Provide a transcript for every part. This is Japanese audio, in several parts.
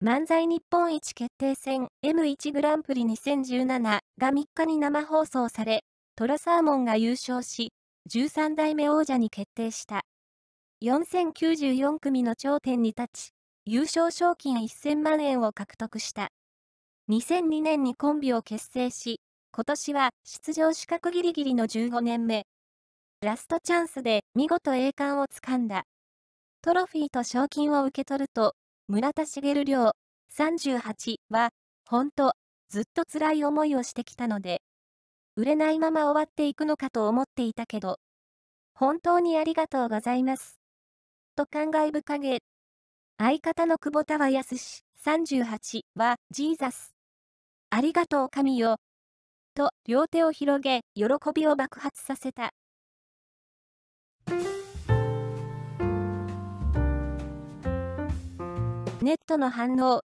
漫才日本一決定戦 M1 グランプリ2017が3日に生放送され、トラサーモンが優勝し、13代目王者に決定した。4094組の頂点に立ち、優勝賞金1000万円を獲得した。2002年にコンビを結成し、今年は出場資格ギリギリの15年目。ラストチャンスで見事栄冠をつかんだ。トロフィーと賞金を受け取ると、村田茂亮38は、本当、ずっと辛い思いをしてきたので、売れないまま終わっていくのかと思っていたけど、本当にありがとうございます。と感慨深げ。相方の久保田はやすし38は、ジーザス。ありがとう神よ。と、両手を広げ、喜びを爆発させた。ネットの反応。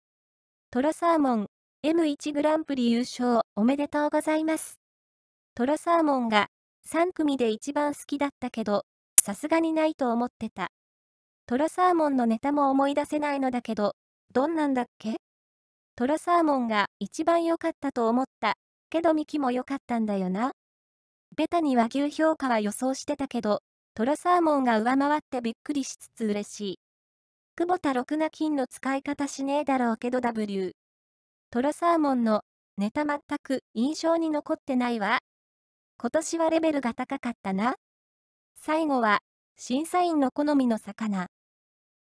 トロサーモン、M1 グランプリ優勝おめでとうございます。トロサーモンが3組で一番好きだったけど、さすがにないと思ってた。トロサーモンのネタも思い出せないのだけど、どんなんだっけトロサーモンが一番良かったと思った、けどミキも良かったんだよな。ベタに和牛評価は予想してたけど、トロサーモンが上回ってびっくりしつつ嬉しい。久保田六な金の使い方しねえだろうけど W。トロサーモンのネタ全く印象に残ってないわ。今年はレベルが高かったな。最後は審査員の好みの魚。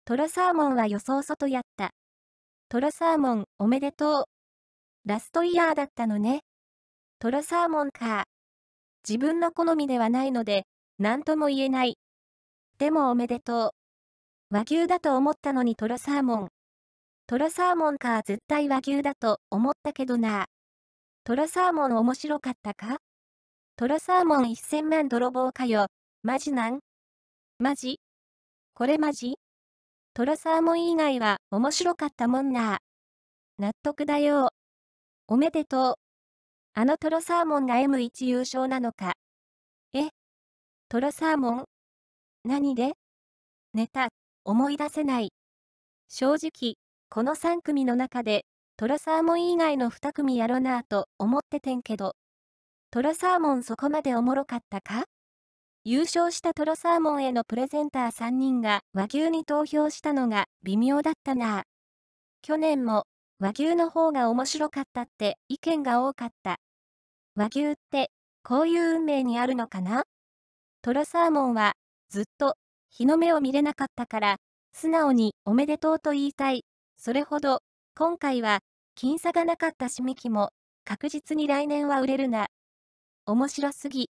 トロサーモンは予想外やった。トロサーモンおめでとう。ラストイヤーだったのね。トロサーモンか。自分の好みではないので、何とも言えない。でもおめでとう。和牛だと思ったのにトロサーモン。トロサーモンか絶対和牛だと思ったけどな。トロサーモン面白かったかトロサーモン1000万泥棒かよ。マジなんマジこれマジトロサーモン以外は面白かったもんな。納得だよ。おめでとう。あのトロサーモンが M1 優勝なのか。えトロサーモン何でネタ。思い出せない。正直、この3組の中で、トロサーモン以外の2組やろなぁと思っててんけど。トロサーモンそこまでおもろかったか優勝したトロサーモンへのプレゼンター3人が和牛に投票したのが微妙だったなぁ。去年も和牛の方が面白かったって意見が多かった。和牛ってこういう運命にあるのかなトロサーモンはずっと日の目を見れなかったから、素直におめでとうと言いたい。それほど、今回は、僅差がなかった締め機も、確実に来年は売れるな。面白すぎ。